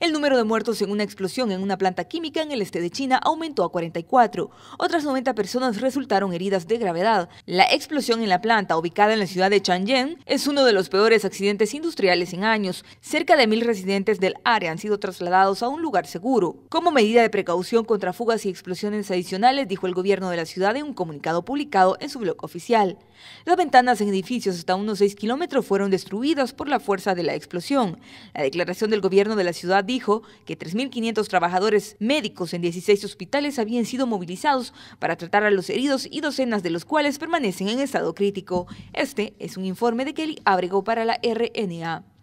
El número de muertos en una explosión en una planta química en el este de China aumentó a 44. Otras 90 personas resultaron heridas de gravedad. La explosión en la planta, ubicada en la ciudad de Chang'an, es uno de los peores accidentes industriales en años. Cerca de mil residentes del área han sido trasladados a un lugar seguro. Como medida de precaución contra fugas y explosiones adicionales, dijo el gobierno de la ciudad en un comunicado publicado en su blog oficial. Las ventanas en edificios hasta unos 6 kilómetros fueron destruidas por la fuerza de la explosión. La declaración del gobierno de la ciudad dijo que 3.500 trabajadores médicos en 16 hospitales habían sido movilizados para tratar a los heridos y docenas de los cuales permanecen en estado crítico. Este es un informe de Kelly Abrego para la RNA.